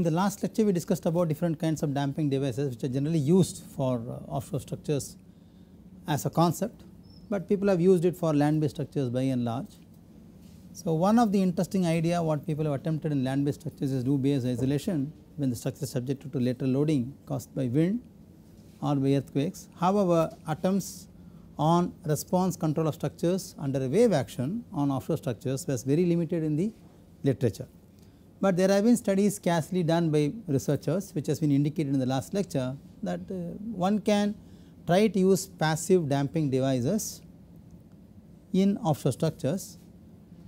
in the last lecture we discussed about different kinds of damping devices which are generally used for uh, offshore structures as a concept, but people have used it for land based structures by and large. So, one of the interesting idea what people have attempted in land based structures is do base isolation when the structure is subjected to lateral loading caused by wind or by earthquakes. However, attempts on response control of structures under a wave action on offshore structures was very limited in the literature but there have been studies scarcely done by researchers which has been indicated in the last lecture that uh, one can try to use passive damping devices in offshore structures.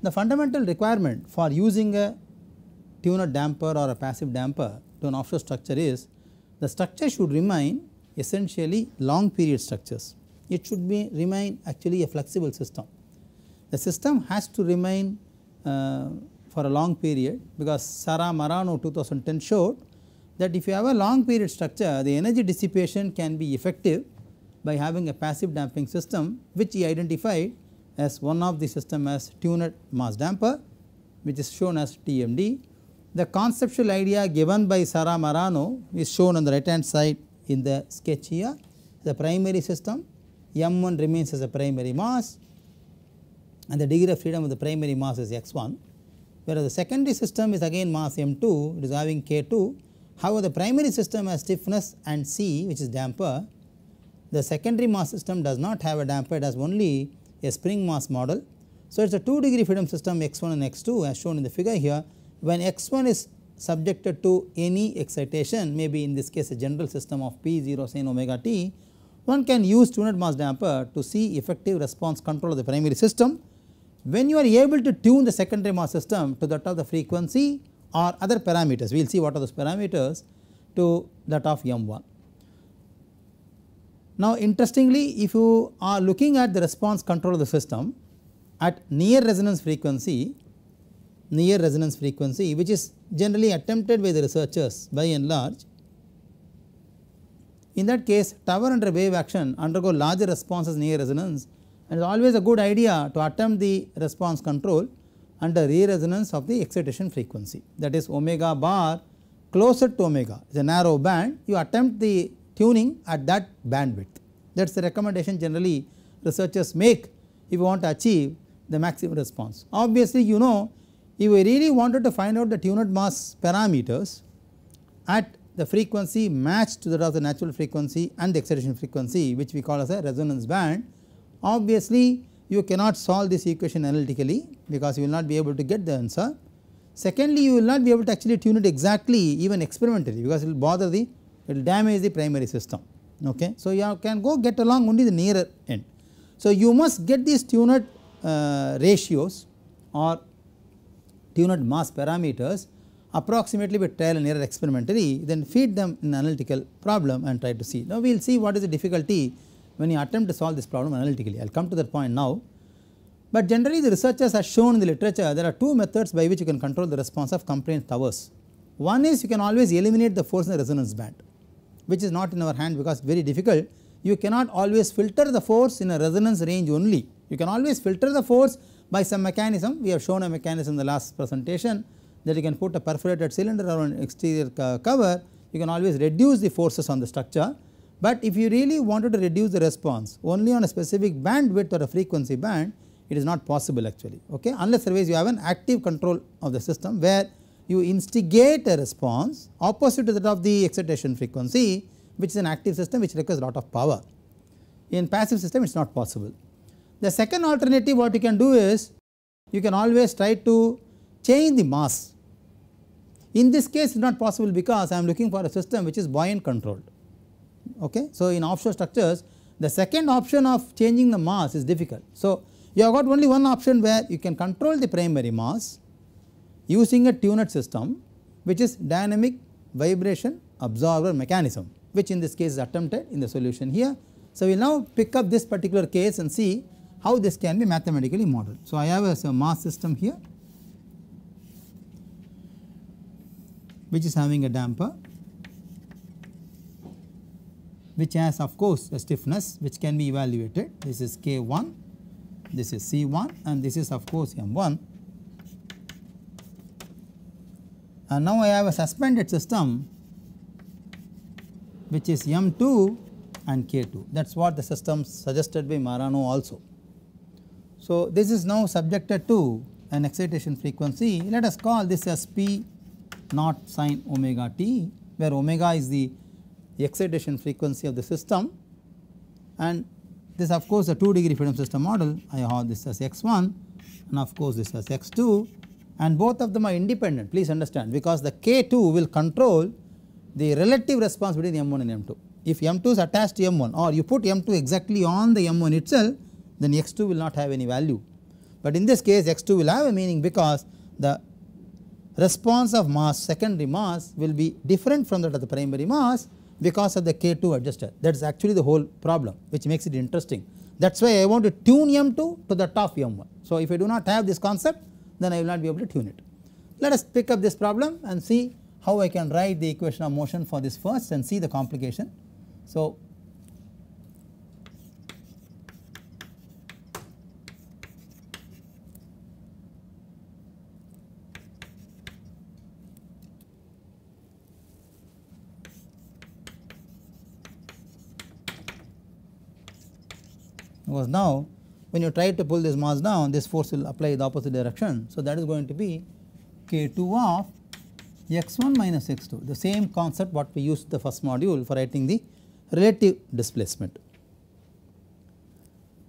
The fundamental requirement for using a tuner damper or a passive damper to an offshore structure is the structure should remain essentially long period structures. It should be remain actually a flexible system. The system has to remain uh, for a long period because Sara Marano 2010 showed that if you have a long period structure the energy dissipation can be effective by having a passive damping system which he identified as one of the system as tuned mass damper which is shown as TMD. The conceptual idea given by Sara Marano is shown on the right hand side in the sketch here the primary system M1 remains as a primary mass and the degree of freedom of the primary mass is x1 whereas the secondary system is again mass m2 it is having k2 however the primary system has stiffness and c which is damper the secondary mass system does not have a damper it has only a spring mass model. So, it is a 2 degree freedom system x1 and x2 as shown in the figure here when x1 is subjected to any excitation maybe in this case a general system of p0 sin omega t one can use tuned mass damper to see effective response control of the primary system when you are able to tune the secondary mass system to that of the frequency or other parameters, we will see what are those parameters to that of M1. Now interestingly if you are looking at the response control of the system at near resonance frequency, near resonance frequency which is generally attempted by the researchers by and large. In that case tower under wave action undergo larger responses near resonance and it is always a good idea to attempt the response control under re-resonance of the excitation frequency that is omega bar closer to omega is a narrow band you attempt the tuning at that bandwidth that is the recommendation generally researchers make if you want to achieve the maximum response. Obviously, you know if we really wanted to find out the tuned mass parameters at the frequency matched to that of the natural frequency and the excitation frequency which we call as a resonance band Obviously, you cannot solve this equation analytically because you will not be able to get the answer. Secondly, you will not be able to actually tune it exactly even experimentally because it will bother the it will damage the primary system. Okay. So, you can go get along only the nearer end. So, you must get these tuned uh, ratios or tuned mass parameters approximately by trial and error experimentally then feed them in analytical problem and try to see. Now, we will see what is the difficulty when you attempt to solve this problem analytically. I will come to that point now. But generally the researchers have shown in the literature there are two methods by which you can control the response of complaint towers. One is you can always eliminate the force in the resonance band which is not in our hand because very difficult. You cannot always filter the force in a resonance range only. You can always filter the force by some mechanism. We have shown a mechanism in the last presentation that you can put a perforated cylinder around exterior uh, cover. You can always reduce the forces on the structure but if you really wanted to reduce the response only on a specific bandwidth or a frequency band, it is not possible actually okay unless otherwise you have an active control of the system where you instigate a response opposite to that of the excitation frequency which is an active system which requires lot of power. In passive system it is not possible. The second alternative what you can do is you can always try to change the mass. In this case it is not possible because I am looking for a system which is buoyant controlled. Okay. So, in offshore structures the second option of changing the mass is difficult. So, you have got only one option where you can control the primary mass using a tuned system which is dynamic vibration absorber mechanism which in this case is attempted in the solution here. So, we will now pick up this particular case and see how this can be mathematically modeled. So, I have a, mass system here which is having a damper which has of course a stiffness which can be evaluated this is K1 this is C1 and this is of course M1 and now I have a suspended system which is M2 and K2 that is what the system suggested by Marano also. So, this is now subjected to an excitation frequency let us call this as P naught sine omega t where omega is the the excitation frequency of the system and this of course a 2 degree freedom system model I have this as x1 and of course this as x2 and both of them are independent please understand because the k2 will control the relative response between m1 and m2 if m2 is attached to m1 or you put m2 exactly on the m1 itself then x2 will not have any value but in this case x2 will have a meaning because the response of mass secondary mass will be different from that of the primary mass because of the K2 adjuster that is actually the whole problem which makes it interesting. That is why I want to tune M2 to the top M1. So if I do not have this concept then I will not be able to tune it. Let us pick up this problem and see how I can write the equation of motion for this first and see the complication. So because now when you try to pull this mass down this force will apply the opposite direction. So, that is going to be k2 of x1 minus x2 the same concept what we used the first module for writing the relative displacement.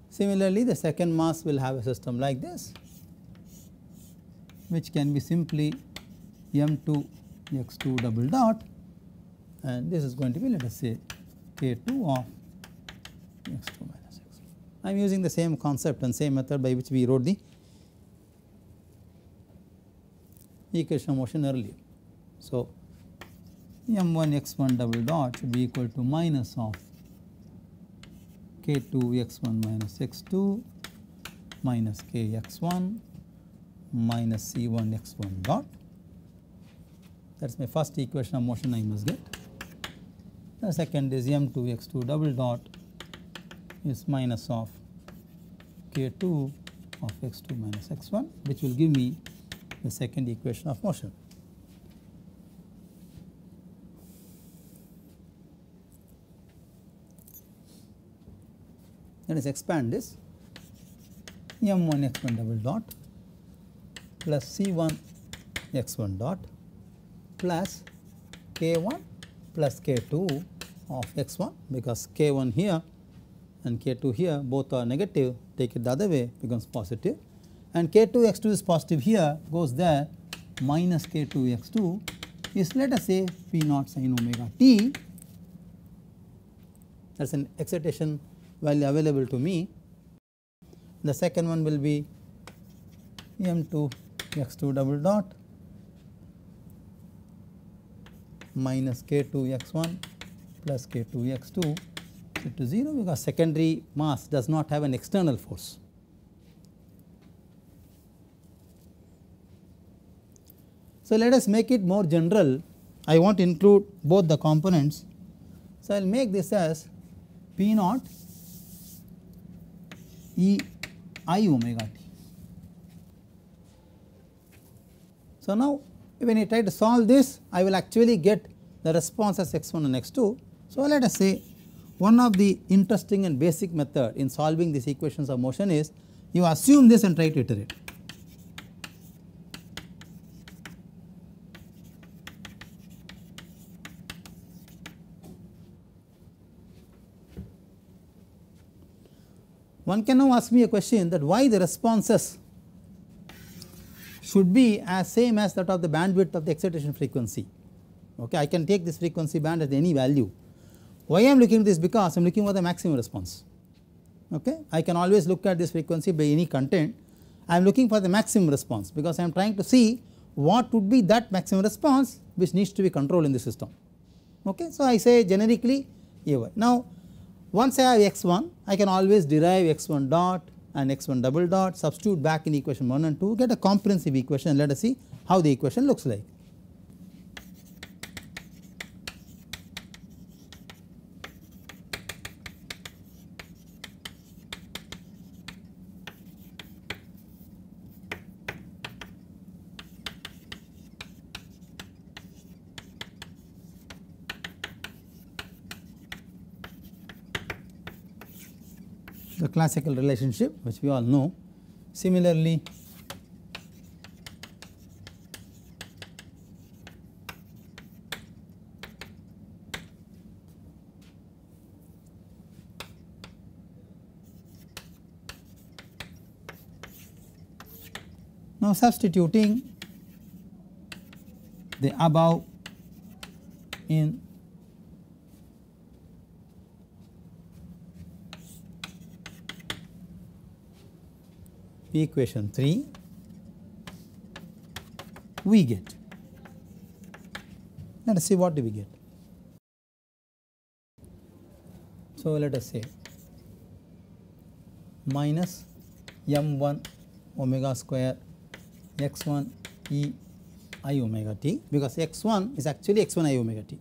Similarly, the second mass will have a system like this which can be simply m2 x2 double dot and this is going to be let us say k2 of x2 minus I am using the same concept and same method by which we wrote the equation of motion earlier. So, m1 x1 double dot should be equal to minus of k2 x1 minus x2 minus kx1 minus c1 x1 dot. That is my first equation of motion I must get. The second is m2 x2 double dot is minus of k2 of x2 minus x1 which will give me the second equation of motion. Let us expand this m1 x1 double dot plus c1 x1 dot plus k1 plus k2 of x1 because k1 here and K2 here both are negative take it the other way becomes positive and K2x2 is positive here goes there minus K2x2 is let us say p naught sin omega t that is an excitation value available to me. The second one will be m2 x2 double dot minus k2 x1 plus k2 x2 to 0 because secondary mass does not have an external force. So, let us make it more general I want to include both the components. So, I will make this as P naught E i omega t. So, now when you try to solve this I will actually get the response as x1 and x2. So, let us say one of the interesting and basic method in solving these equations of motion is you assume this and try to iterate. One can now ask me a question that why the responses should be as same as that of the bandwidth of the excitation frequency. Okay, I can take this frequency band as any value why I am looking at this because I am looking for the maximum response. Okay, I can always look at this frequency by any content. I am looking for the maximum response because I am trying to see what would be that maximum response which needs to be controlled in the system. Okay, so I say generically A1. Now, once I have x1, I can always derive x1 dot and x1 double dot substitute back in equation 1 and 2 get a comprehensive equation let us see how the equation looks like. classical relationship which we all know. Similarly, Now, substituting the above in equation 3 we get. Let us see what do we get. So, let us say minus m 1 omega square x 1 e i omega t because x 1 is actually x 1 i omega t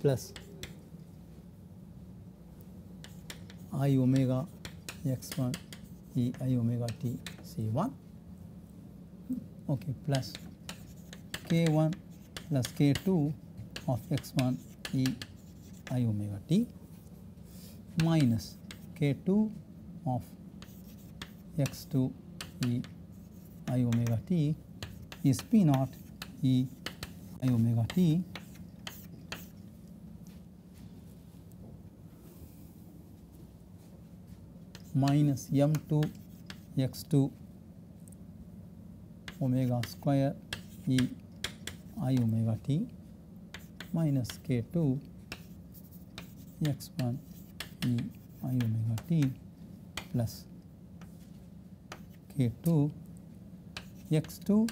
plus i omega x1 e i omega t c1 okay plus k1 plus k2 of x1 e i omega t minus k2 of x2 e i omega t is p naught e i omega t minus m 2 x 2 omega square e i omega t minus k 2 x 1 e i omega t plus k 2 x 2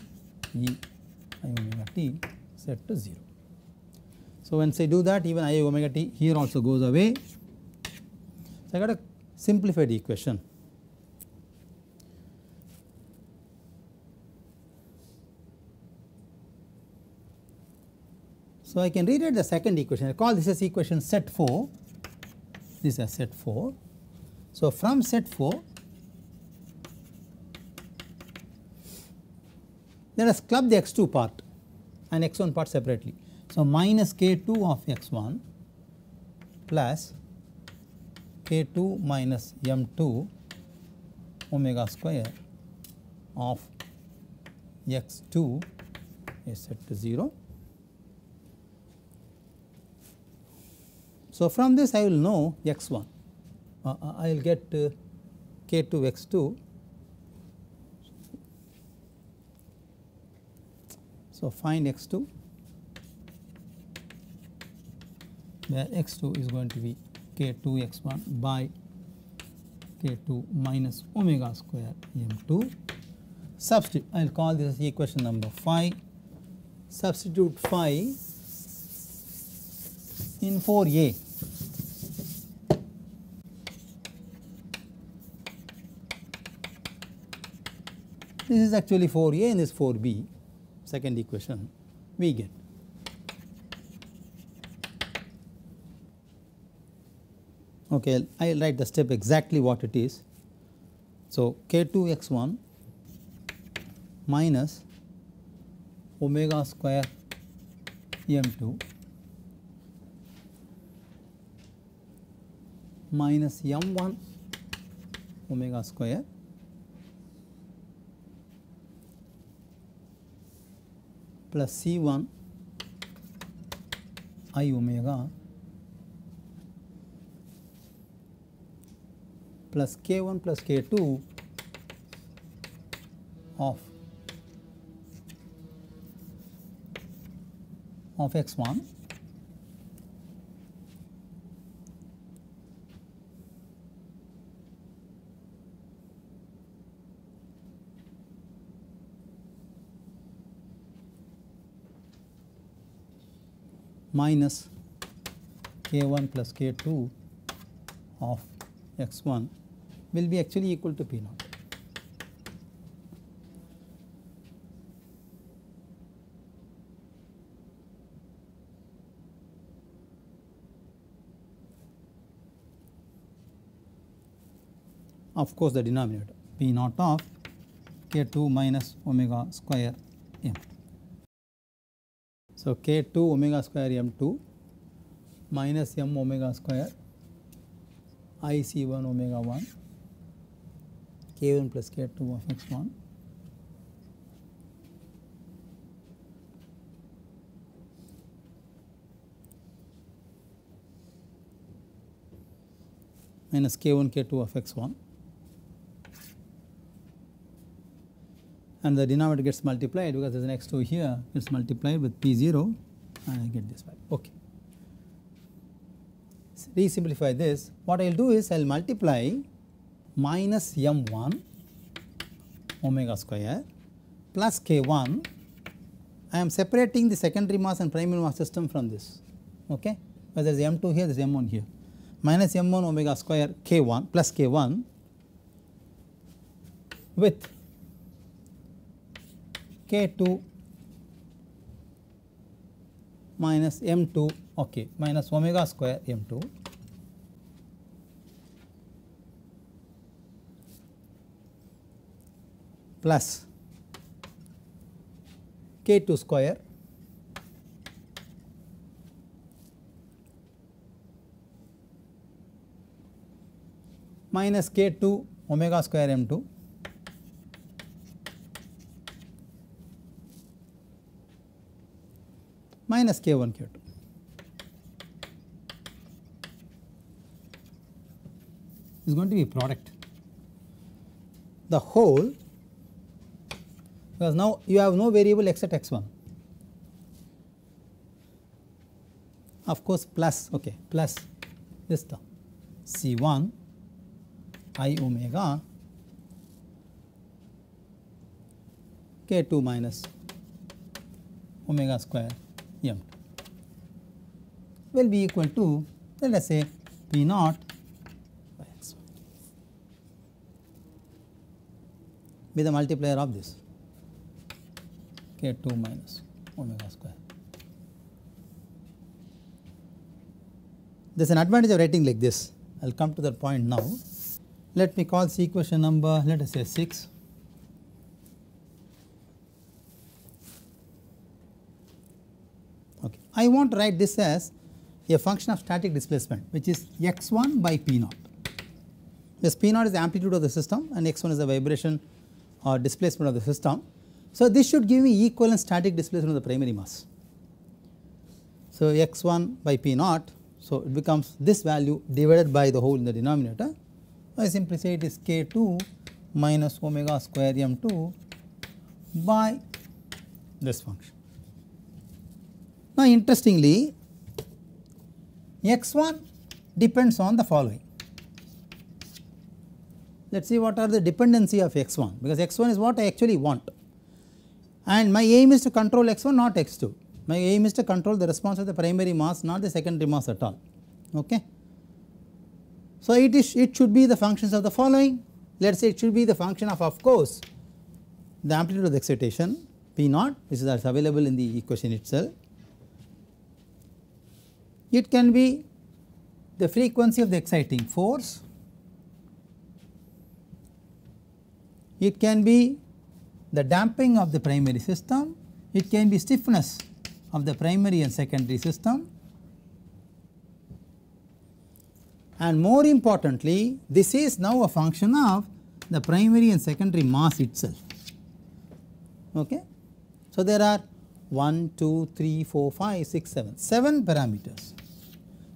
e i omega t set to 0. So, once I do that even i omega t here also goes away. So, I got a Simplified equation. So, I can rewrite the second equation I call this as equation set 4 this is set 4. So, from set 4 let us club the x 2 part and x 1 part separately. So, minus k 2 of x 1 plus k 2 minus m 2 omega square of x 2 is set to 0. So, from this I will know x 1, uh, uh I will get uh, k 2 x 2. So, find x 2 where x 2 is going to be k2 x1 by k2 minus omega square m2 substitute I will call this equation number 5 substitute 5 in 4a this is actually 4a and this 4b second equation we get okay I will write the step exactly what it is. So k2 x1 minus omega square m2 minus m1 omega square plus c1 i omega plus k 1 plus k 2 of of x 1 minus k 1 plus k 2 of x 1 will be actually equal to P naught. Of course, the denominator P naught of K2 minus omega square m. So, K2 omega square m2 minus m omega square i c1 omega 1 k1 plus k2 of x1 minus k1 k2 of x1 and the denominator gets multiplied because there is an x2 here gets multiplied with p0 and I get this value ok. simplify this what I will do is I will multiply minus m1 omega square plus k1 I am separating the secondary mass and primary mass system from this okay Where there is m2 here there is m1 here minus m1 omega square k1 plus k1 with k2 minus m2 okay minus omega square m2 plus k 2 square minus k 2 omega square m 2 minus k 1 k 2. is going to be product. The whole because now you have no variable except x1 of course plus okay plus this term c1 i omega k2 minus omega square m will be equal to let us say p naught by x1 be the multiplier of this k 2 minus omega square. There is an advantage of writing like this, I will come to that point now. Let me call C equation number let us say 6. Okay. I want to write this as a function of static displacement which is x1 by p0. This p0 is the amplitude of the system and x1 is the vibration or displacement of the system so, this should give me equivalent static displacement of the primary mass. So, x 1 by p naught. So, it becomes this value divided by the whole in the denominator. I simply say it is k 2 minus omega square m 2 by this function. Now, interestingly x 1 depends on the following. Let us see what are the dependency of x 1 because x 1 is what I actually want and my aim is to control x1 not x2. My aim is to control the response of the primary mass not the secondary mass at all. Okay. So, it is it should be the functions of the following let us say it should be the function of of course the amplitude of the excitation P 0 which is available in the equation itself. It can be the frequency of the exciting force, it can be the damping of the primary system, it can be stiffness of the primary and secondary system and more importantly this is now a function of the primary and secondary mass itself. Okay. So, there are 1, 2, 3, 4, 5, 6, 7, 7 parameters.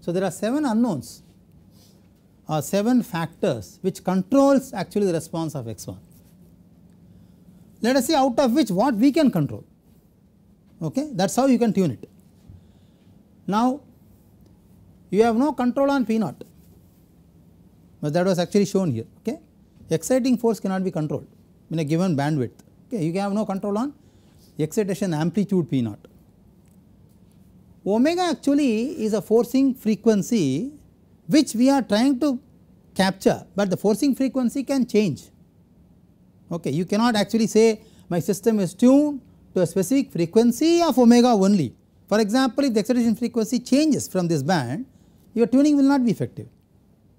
So, there are 7 unknowns or 7 factors which controls actually the response of x1 let us see out of which what we can control okay that is how you can tune it. Now you have no control on P naught but that was actually shown here okay exciting force cannot be controlled in a given bandwidth okay you have no control on excitation amplitude P naught. Omega actually is a forcing frequency which we are trying to capture but the forcing frequency can change okay you cannot actually say my system is tuned to a specific frequency of omega only. For example, if the excitation frequency changes from this band your tuning will not be effective.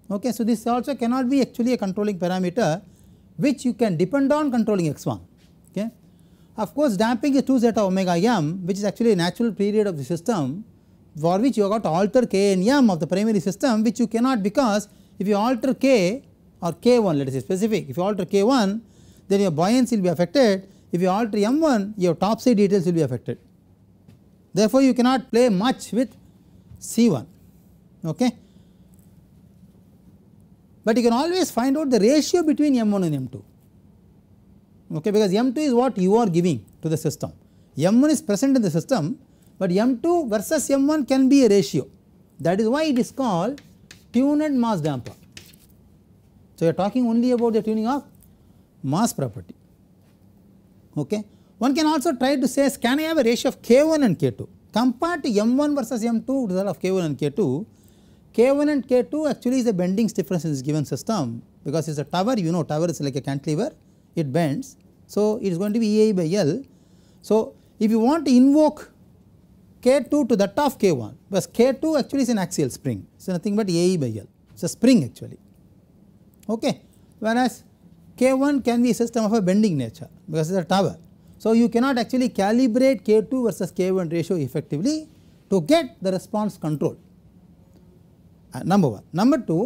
Okay. So, this also cannot be actually a controlling parameter which you can depend on controlling x1. Okay. Of course, damping is 2 zeta omega m which is actually a natural period of the system for which you have got to alter k and m of the primary system which you cannot because if you alter k or k1 let us say specific if you alter k1 then your buoyancy will be affected. If you alter M1, your topside details will be affected. Therefore, you cannot play much with C1. Okay. But you can always find out the ratio between M1 and M2 okay because M2 is what you are giving to the system. M1 is present in the system, but M2 versus M1 can be a ratio that is why it is called tuned mass damper. So, you are talking only about the tuning of mass property. Okay. One can also try to say can I have a ratio of K1 and K2 compared to M1 versus M2 result of K1 and K2. K1 and K2 actually is a bending stiffness in this given system because it is a tower you know tower is like a cantilever it bends. So, it is going to be EI by L. So, if you want to invoke K2 to that of K1 because K2 actually is an axial spring. So, nothing but AE by L. It is a spring actually. Okay. Whereas K1 can be a system of a bending nature because it is a tower. So, you cannot actually calibrate K2 versus K1 ratio effectively to get the response control uh, number 1. Number 2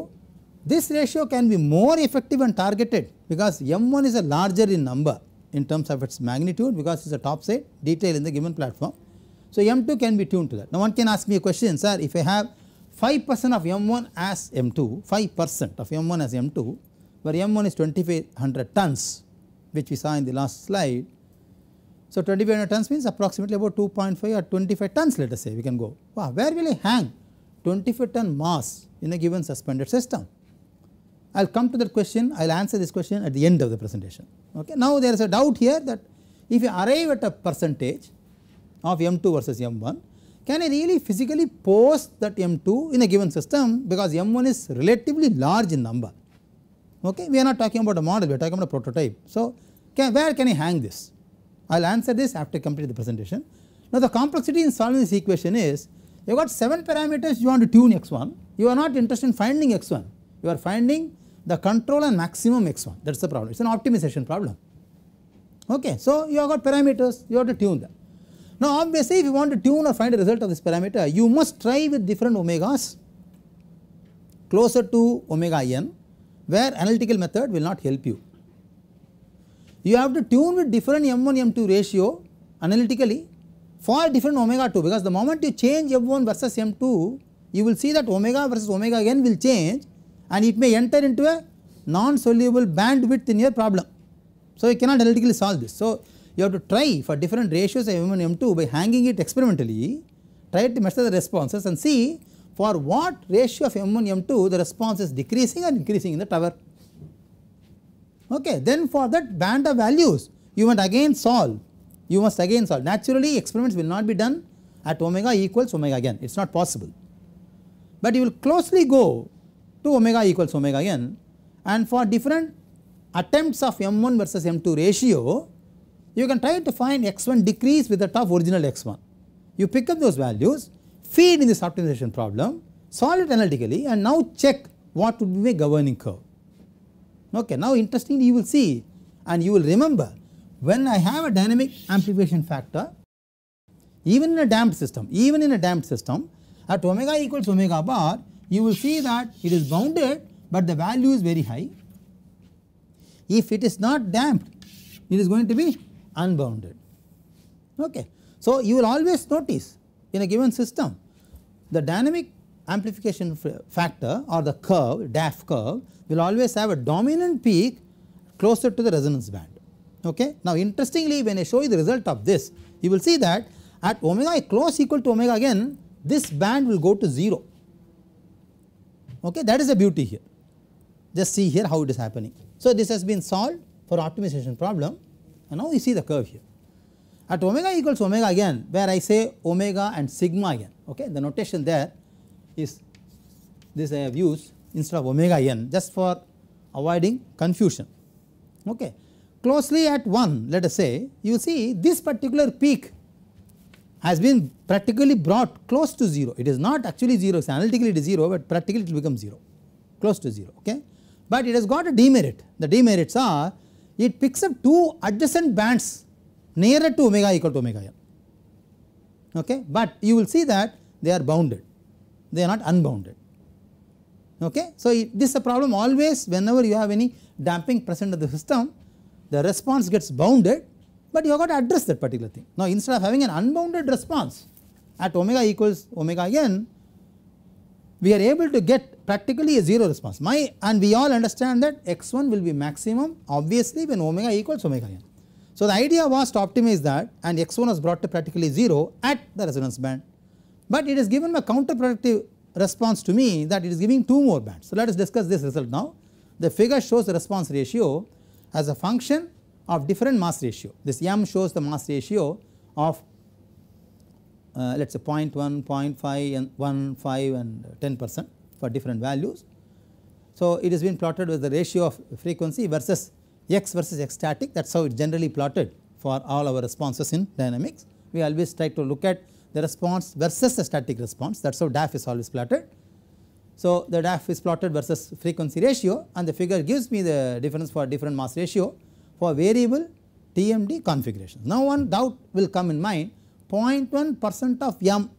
this ratio can be more effective and targeted because M1 is a larger in number in terms of its magnitude because it is a top side detail in the given platform. So, M2 can be tuned to that. Now, one can ask me a question sir if I have 5 percent of M1 as M2, 5 percent of M1 as M2, where M1 is 2500 tons which we saw in the last slide. So, 2500 tons means approximately about 2.5 or 25 tons let us say we can go. Wow, where will I hang 25 ton mass in a given suspended system? I will come to that question, I will answer this question at the end of the presentation. Okay. Now, there is a doubt here that if you arrive at a percentage of M2 versus M1, can I really physically post that M2 in a given system because M1 is relatively large in number okay we are not talking about a model we are talking about a prototype so can, where can i hang this i will answer this after I complete the presentation now the complexity in solving this equation is you got 7 parameters you want to tune x1 you are not interested in finding x1 you are finding the control and maximum x1 that is the problem it is an optimization problem okay. So you have got parameters you have to tune them. Now obviously if you want to tune or find a result of this parameter you must try with different omegas closer to omega n where analytical method will not help you. You have to tune with different M1 M2 ratio analytically for different omega 2 because the moment you change M1 versus M2 you will see that omega versus omega n will change and it may enter into a non-soluble bandwidth in your problem. So, you cannot analytically solve this. So, you have to try for different ratios of M1 M2 by hanging it experimentally, try to measure the responses and see for what ratio of M1 M2 the response is decreasing or increasing in the tower. Okay. Then for that band of values you must again solve, you must again solve. Naturally experiments will not be done at omega equals omega again, it is not possible. But you will closely go to omega equals omega again and for different attempts of M1 versus M2 ratio, you can try to find x1 decrease with that of original x1. You pick up those values feed in this optimization problem, solve it analytically and now check what would be my governing curve. Okay, now interestingly you will see and you will remember when I have a dynamic amplification factor even in a damped system, even in a damped system at omega equals omega bar you will see that it is bounded but the value is very high. If it is not damped it is going to be unbounded. Okay. So, you will always notice in a given system the dynamic amplification factor or the curve DAF curve will always have a dominant peak closer to the resonance band. Okay? Now interestingly when I show you the result of this you will see that at omega i close equal to omega again this band will go to 0. Okay? That is the beauty here just see here how it is happening. So this has been solved for optimization problem and now you see the curve here at omega equals omega again where I say omega and sigma again okay the notation there is this I have used instead of omega n just for avoiding confusion okay closely at 1 let us say you see this particular peak has been practically brought close to 0 it is not actually 0 so analytically it is 0 but practically it will become 0 close to 0 okay but it has got a demerit the demerits are it picks up two adjacent bands nearer to omega equal to omega n. okay but you will see that they are bounded they are not unbounded okay so this is a problem always whenever you have any damping present in the system the response gets bounded but you have got to address that particular thing now instead of having an unbounded response at omega equals omega n we are able to get practically a zero response my and we all understand that x1 will be maximum obviously when omega equals omega n so, the idea was to optimize that and x1 was brought to practically 0 at the resonance band, but it has given a counterproductive response to me that it is giving 2 more bands. So, let us discuss this result now. The figure shows the response ratio as a function of different mass ratio. This m shows the mass ratio of uh, let us say 0 0.1, 0.5 and 1, 5 and 10 percent for different values. So, it has been plotted with the ratio of frequency versus x versus x static that is how it generally plotted for all our responses in dynamics. We always try to look at the response versus the static response that is how DAF is always plotted. So, the DAF is plotted versus frequency ratio and the figure gives me the difference for different mass ratio for variable TMD configuration. Now, one doubt will come in mind 0.1 percent of M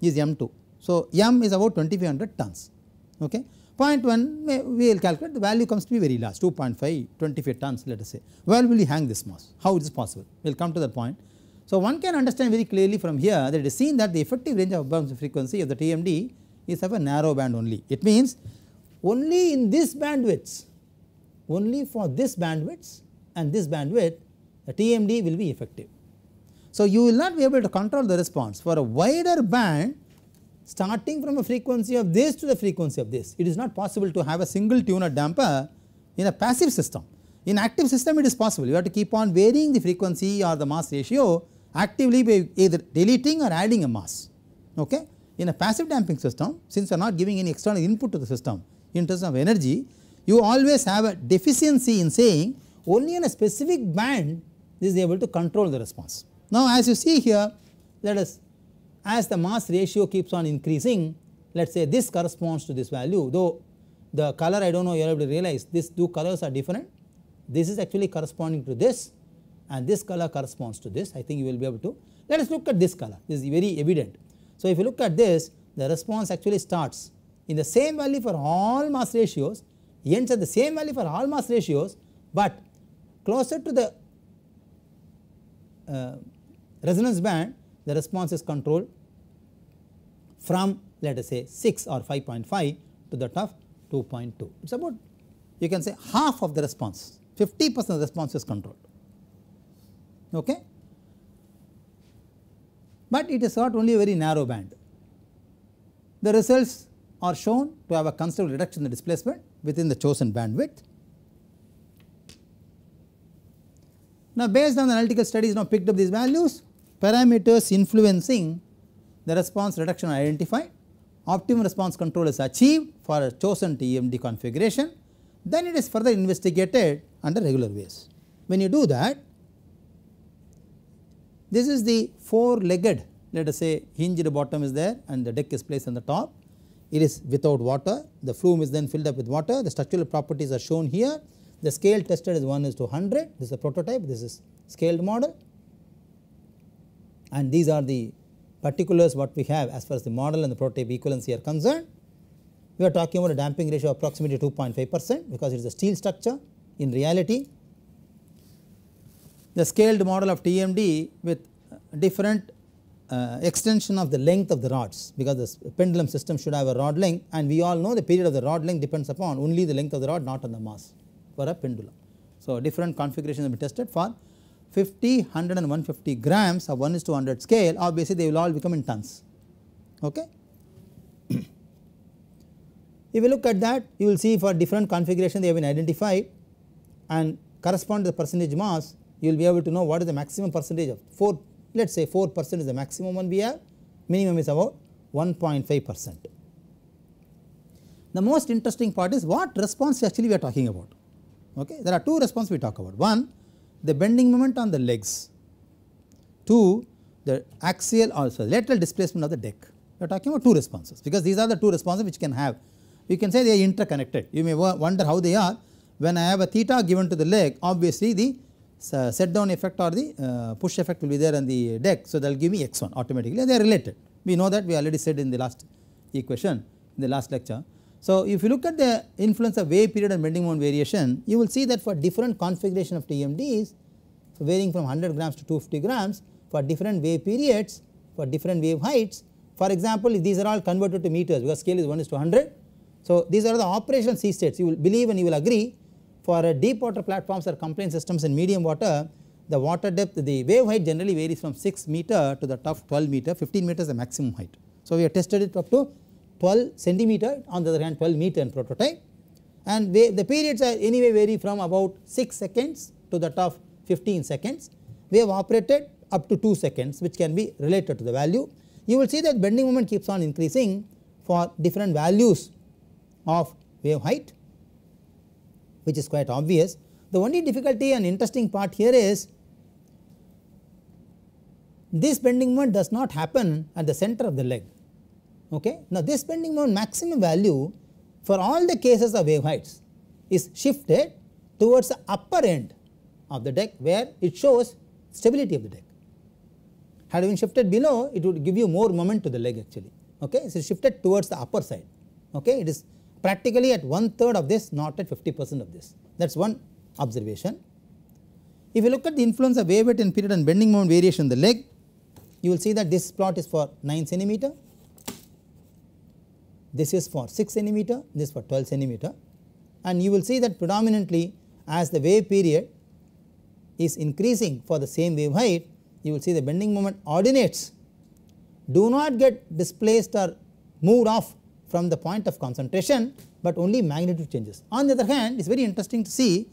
is M2. So, M is about 2500 tons. Okay. 0.1 we will calculate the value comes to be very large 2.5 25 tons let us say where will we hang this mass how is this possible we will come to that point. So, one can understand very clearly from here that it is seen that the effective range of frequency of the TMD is of a narrow band only it means only in this bandwidths only for this bandwidths and this bandwidth the TMD will be effective. So, you will not be able to control the response for a wider band starting from a frequency of this to the frequency of this. It is not possible to have a single tuner damper in a passive system. In active system it is possible you have to keep on varying the frequency or the mass ratio actively by either deleting or adding a mass. Okay. In a passive damping system since you are not giving any external input to the system in terms of energy you always have a deficiency in saying only in a specific band is able to control the response. Now as you see here let us as the mass ratio keeps on increasing let us say this corresponds to this value though the color I do not know you are able to realize these two colors are different this is actually corresponding to this and this color corresponds to this I think you will be able to let us look at this color this is very evident. So, if you look at this the response actually starts in the same value for all mass ratios ends at the same value for all mass ratios, but closer to the uh, resonance band the response is controlled from let us say 6 or 5.5 to that of 2.2. It is about you can say half of the response 50 percent of the response is controlled. Okay? But it is not only a very narrow band. The results are shown to have a considerable reduction in the displacement within the chosen bandwidth. Now, based on the analytical studies now picked up these values parameters influencing the response reduction are identified, optimum response control is achieved for a chosen TMD configuration, then it is further investigated under regular ways. When you do that, this is the four legged let us say hinged bottom is there and the deck is placed on the top. It is without water, the flume is then filled up with water, the structural properties are shown here. The scale tested is 1 is to 100, this is a prototype, this is scaled model and these are the particulars what we have as far as the model and the prototype equivalency are concerned. We are talking about a damping ratio of approximately 2.5 percent because it is a steel structure in reality. The scaled model of TMD with different uh, extension of the length of the rods because the pendulum system should have a rod length and we all know the period of the rod length depends upon only the length of the rod not on the mass for a pendulum. So, different configurations have been tested for 50, 100 and 150 grams of 1 is to 100 scale obviously they will all become in tons. Okay. if you look at that you will see for different configuration they have been identified and correspond to the percentage mass you will be able to know what is the maximum percentage of 4 let us say 4 percent is the maximum one we have minimum is about 1.5 percent. The most interesting part is what response actually we are talking about okay there are two response we talk about one the bending moment on the legs to the axial or sorry, lateral displacement of the deck. We are talking about two responses because these are the two responses which can have We can say they are interconnected. You may wonder how they are when I have a theta given to the leg obviously the uh, set down effect or the uh, push effect will be there on the deck. So, that will give me x1 automatically they are related we know that we already said in the last equation in the last lecture. So, if you look at the influence of wave period and bending moment variation, you will see that for different configuration of TMDs varying from 100 grams to 250 grams for different wave periods, for different wave heights. For example, these are all converted to meters because scale is 1 is to 100. So, these are the operational sea states you will believe and you will agree for uh, deep water platforms or complaint systems in medium water, the water depth the wave height generally varies from 6 meter to the top 12 meter, 15 meters the maximum height. So, we have tested it up to 12 centimeter on the other hand 12 meter in prototype and they, the periods are anyway vary from about 6 seconds to that of 15 seconds. We have operated up to 2 seconds which can be related to the value. You will see that bending moment keeps on increasing for different values of wave height which is quite obvious. The only difficulty and interesting part here is this bending moment does not happen at the center of the leg Okay? Now, this bending moment maximum value for all the cases of wave heights is shifted towards the upper end of the deck where it shows stability of the deck. Had been shifted below, it would give you more moment to the leg actually. Okay? It is shifted towards the upper side. Okay? It is practically at one third of this, not at 50 percent of this. That is one observation. If you look at the influence of wave weight and period and bending moment variation in the leg, you will see that this plot is for 9 centimeter this is for 6 centimeter, this for 12 centimeter and you will see that predominantly as the wave period is increasing for the same wave height, you will see the bending moment ordinates do not get displaced or moved off from the point of concentration, but only magnitude changes. On the other hand, it is very interesting to see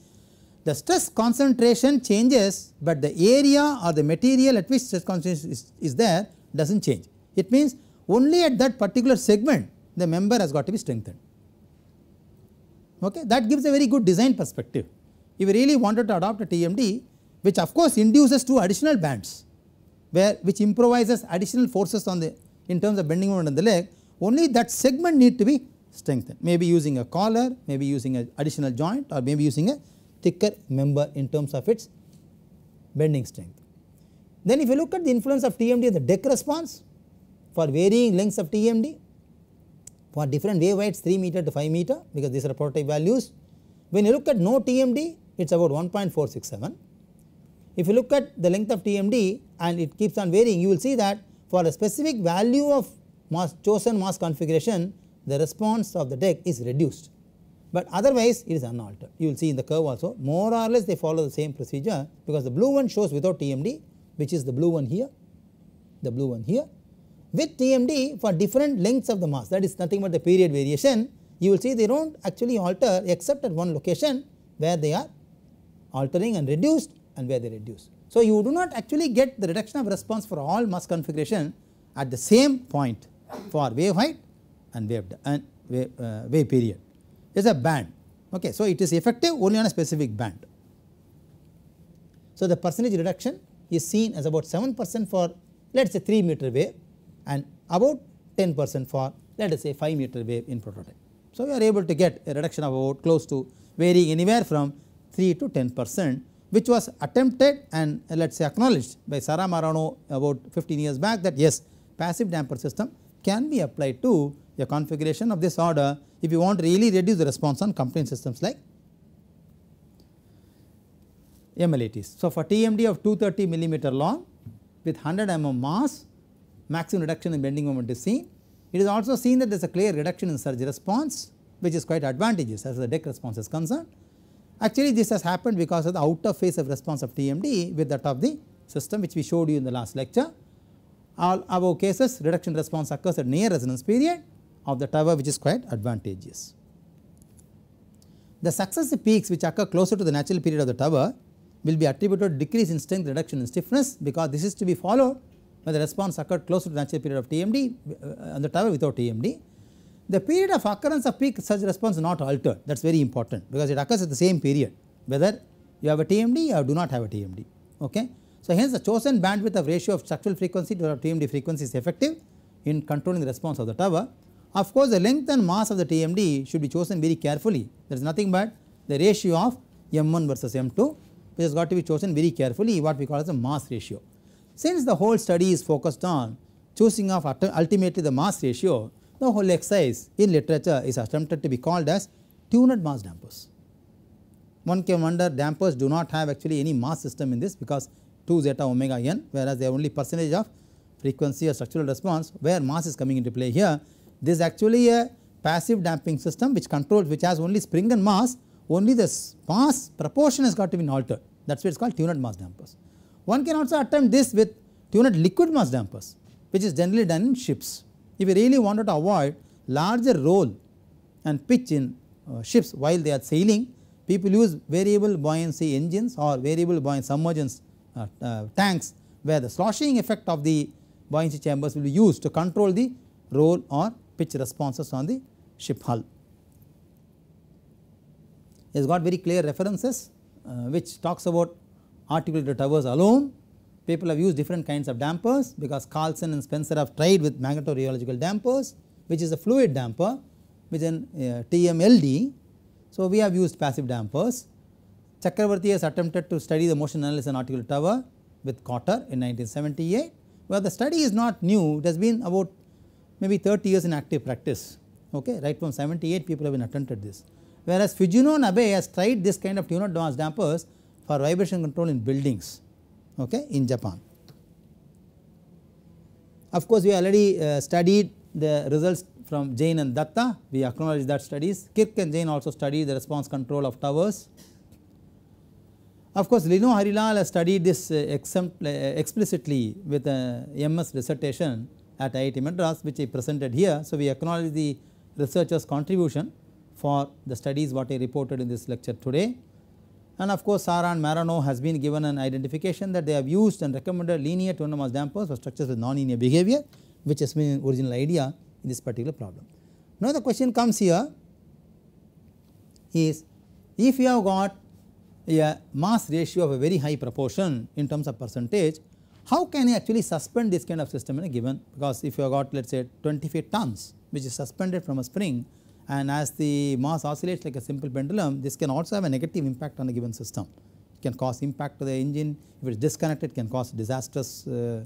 the stress concentration changes, but the area or the material at which stress concentration is, is there does not change. It means only at that particular segment the member has got to be strengthened. Okay? That gives a very good design perspective. If you really wanted to adopt a TMD which of course induces two additional bands where which improvises additional forces on the in terms of bending moment on the leg only that segment need to be strengthened maybe using a collar maybe using an additional joint or maybe using a thicker member in terms of its bending strength. Then if you look at the influence of TMD the deck response for varying lengths of TMD for different wave heights, 3 meter to 5 meter because these are prototype values. When you look at no TMD it is about 1.467. If you look at the length of TMD and it keeps on varying you will see that for a specific value of mass chosen mass configuration the response of the deck is reduced but otherwise it is unaltered. You will see in the curve also more or less they follow the same procedure because the blue one shows without TMD which is the blue one here, the blue one here with TMD for different lengths of the mass that is nothing but the period variation you will see they do not actually alter except at one location where they are altering and reduced and where they reduce. So, you do not actually get the reduction of response for all mass configuration at the same point for wave height and wave, and wave, uh, wave period. It is a band. Okay. So, it is effective only on a specific band. So, the percentage reduction is seen as about 7 percent for let us say 3 meter wave and about 10 percent for let us say 5 meter wave in prototype. So, we are able to get a reduction of about close to varying anywhere from 3 to 10 percent which was attempted and let us say acknowledged by Sara Marano about 15 years back that yes passive damper system can be applied to a configuration of this order if you want to really reduce the response on complaint systems like MLATs. So, for TMD of 230 millimeter long with 100 mm mass maximum reduction in bending moment is seen. It is also seen that there is a clear reduction in surge response which is quite advantageous as the deck response is concerned. Actually this has happened because of the out of phase of response of TMD with that of the system which we showed you in the last lecture. All above cases reduction response occurs at near resonance period of the tower which is quite advantageous. The successive peaks which occur closer to the natural period of the tower will be attributed to decrease in strength reduction in stiffness because this is to be followed when the response occurred close to the natural period of TMD on uh, the tower without TMD. The period of occurrence of peak surge response is not altered that is very important because it occurs at the same period whether you have a TMD or do not have a TMD. Okay. So, hence the chosen bandwidth of ratio of structural frequency to TMD frequency is effective in controlling the response of the tower. Of course, the length and mass of the TMD should be chosen very carefully there is nothing but the ratio of M1 versus M2 which has got to be chosen very carefully what we call as the mass ratio. Since the whole study is focused on choosing of ultimately the mass ratio, the whole exercise in literature is attempted to be called as tuned mass dampers. One can wonder dampers do not have actually any mass system in this because 2 zeta omega n whereas they are only percentage of frequency or structural response where mass is coming into play here. This is actually a passive damping system which controls which has only spring and mass only the mass proportion has got to be altered that is why it is called tuned mass dampers. One can also attempt this with tuned liquid mass dampers which is generally done in ships. If we really wanted to avoid larger roll and pitch in uh, ships while they are sailing, people use variable buoyancy engines or variable buoyancy submergence uh, uh, tanks where the sloshing effect of the buoyancy chambers will be used to control the roll or pitch responses on the ship hull. It has got very clear references uh, which talks about articulated towers alone. People have used different kinds of dampers because Carlson and Spencer have tried with magnetorheological dampers which is a fluid damper which is an uh, TMLD. So, we have used passive dampers. Chakravarti has attempted to study the motion analysis and articulated tower with Cotter in 1978 Well, the study is not new it has been about maybe 30 years in active practice okay right from 78 people have been attempted this. Whereas Fujino Abe has tried this kind of tuned advanced dampers for vibration control in buildings okay, in Japan. Of course, we already uh, studied the results from Jain and Datta, we acknowledge that studies. Kirk and Jain also studied the response control of towers. Of course, Lino Harilal has studied this uh, uh, explicitly with a MS dissertation at IIT Madras which he presented here. So, we acknowledge the researchers contribution for the studies what I reported in this lecture today. And of course, Saran Marano has been given an identification that they have used and recommended linear tonomous dampers for structures with nonlinear behavior which has been original idea in this particular problem. Now, the question comes here is if you have got a mass ratio of a very high proportion in terms of percentage, how can you actually suspend this kind of system in a given because if you have got let us say 20 feet tons which is suspended from a spring and as the mass oscillates like a simple pendulum this can also have a negative impact on a given system. It can cause impact to the engine if it is disconnected it can cause disastrous uh,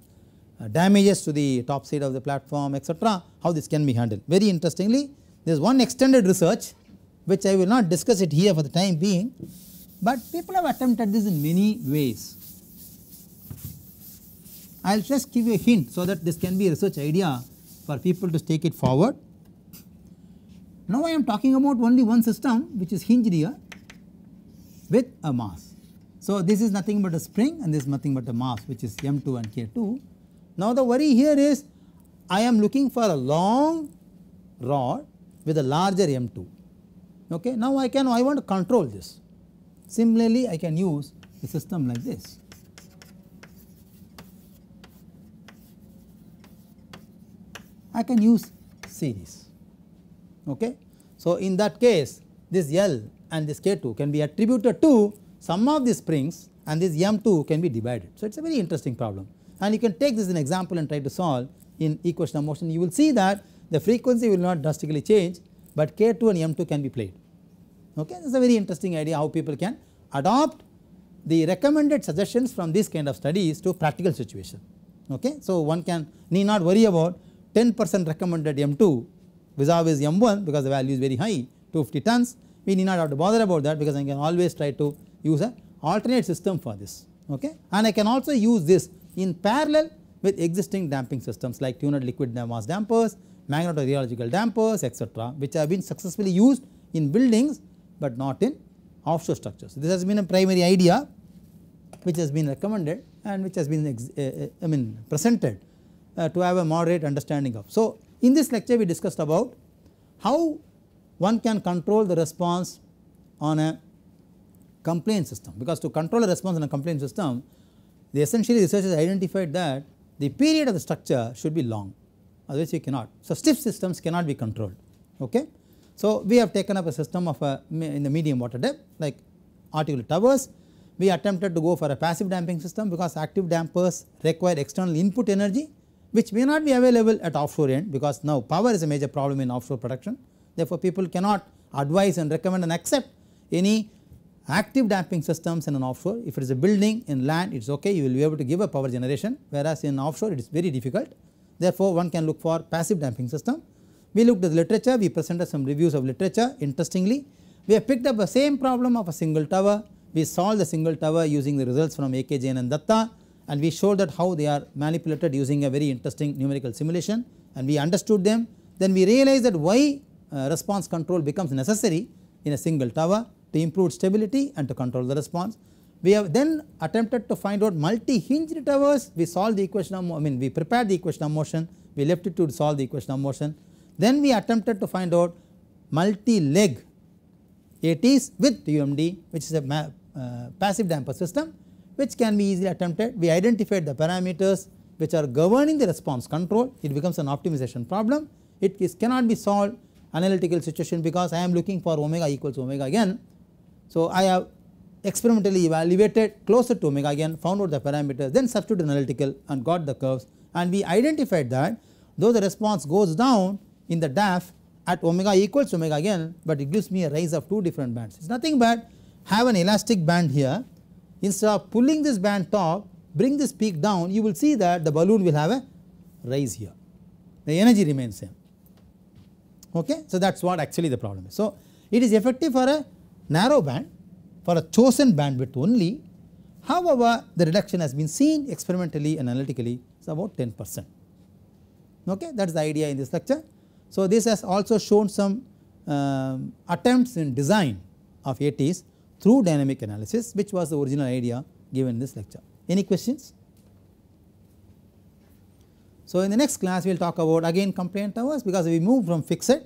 uh, damages to the top side of the platform etc. how this can be handled. Very interestingly there is one extended research which I will not discuss it here for the time being but people have attempted this in many ways. I will just give you a hint so that this can be a research idea for people to take it forward. Now I am talking about only one system which is hinged here with a mass. So this is nothing but a spring and this is nothing but a mass which is m2 and k2. Now the worry here is I am looking for a long rod with a larger m2 okay. Now I can I want to control this. Similarly I can use a system like this. I can use series okay. So in that case this L and this K2 can be attributed to some of the springs and this M2 can be divided. So it is a very interesting problem and you can take this as an example and try to solve in equation of motion you will see that the frequency will not drastically change but K2 and M2 can be played okay this is a very interesting idea how people can adopt the recommended suggestions from this kind of studies to practical situation okay. So one can need not worry about 10 percent recommended M2 vis-a-vis -vis M1 because the value is very high 250 tons we need not have to bother about that because I can always try to use an alternate system for this okay and I can also use this in parallel with existing damping systems like tuned liquid mass dampers, magnetorheological dampers etc which have been successfully used in buildings but not in offshore structures. This has been a primary idea which has been recommended and which has been uh, I mean presented uh, to have a moderate understanding of. So, in this lecture we discussed about how one can control the response on a complaint system because to control a response on a complaint system the essentially researchers identified that the period of the structure should be long otherwise you cannot. So, stiff systems cannot be controlled ok. So, we have taken up a system of a in the medium water depth like articular towers we attempted to go for a passive damping system because active dampers require external input energy which may not be available at offshore end because now power is a major problem in offshore production. Therefore, people cannot advise and recommend and accept any active damping systems in an offshore. If it is a building in land it is okay you will be able to give a power generation whereas in offshore it is very difficult. Therefore, one can look for passive damping system. We looked at the literature we presented some reviews of literature interestingly we have picked up the same problem of a single tower we solved the single tower using the results from AKJN and Datta and we showed that how they are manipulated using a very interesting numerical simulation and we understood them. Then we realized that why uh, response control becomes necessary in a single tower to improve stability and to control the response. We have then attempted to find out multi-hinged towers, we solved the equation of, I mean we prepared the equation of motion, we left it to solve the equation of motion. Then we attempted to find out multi-leg ATs with UMD which is a uh, passive damper system which can be easily attempted. We identified the parameters which are governing the response control, it becomes an optimization problem. It is cannot be solved analytical situation because I am looking for omega equals omega again. So, I have experimentally evaluated closer to omega again, found out the parameters, then substituted analytical and got the curves and we identified that though the response goes down in the DAF at omega equals omega again, but it gives me a rise of two different bands. It is nothing but have an elastic band here instead of pulling this band top bring this peak down you will see that the balloon will have a rise here the energy remains same okay. So that is what actually the problem is. So it is effective for a narrow band for a chosen bandwidth only however the reduction has been seen experimentally and analytically it is about 10 percent okay that is the idea in this lecture. So this has also shown some um, attempts in design of ATs through dynamic analysis which was the original idea given in this lecture. Any questions? So, in the next class we will talk about again complaint towers because we move from fixed,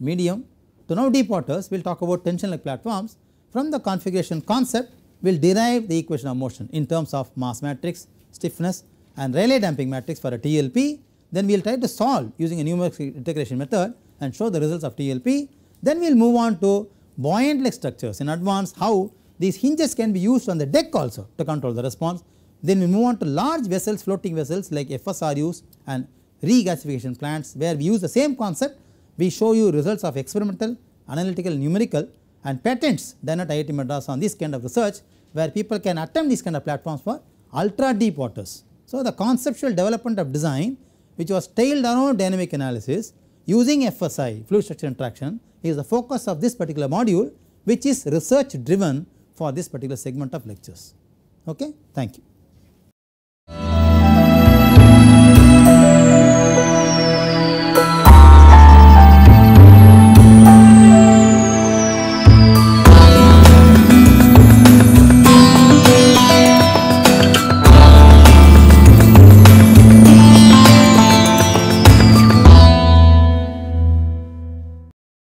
medium to now deep waters we will talk about tension like platforms from the configuration concept we will derive the equation of motion in terms of mass matrix, stiffness and Rayleigh damping matrix for a TLP then we will try to solve using a numeric integration method and show the results of TLP then we will move on to buoyant like structures in advance how these hinges can be used on the deck also to control the response. Then we move on to large vessels floating vessels like FSRUs and regasification plants where we use the same concept we show you results of experimental, analytical, numerical and patents done at IIT Madras on this kind of research where people can attempt these kind of platforms for ultra deep waters. So, the conceptual development of design which was tailed around dynamic analysis using FSI fluid structure interaction is the focus of this particular module which is research driven for this particular segment of lectures. Okay, Thank you.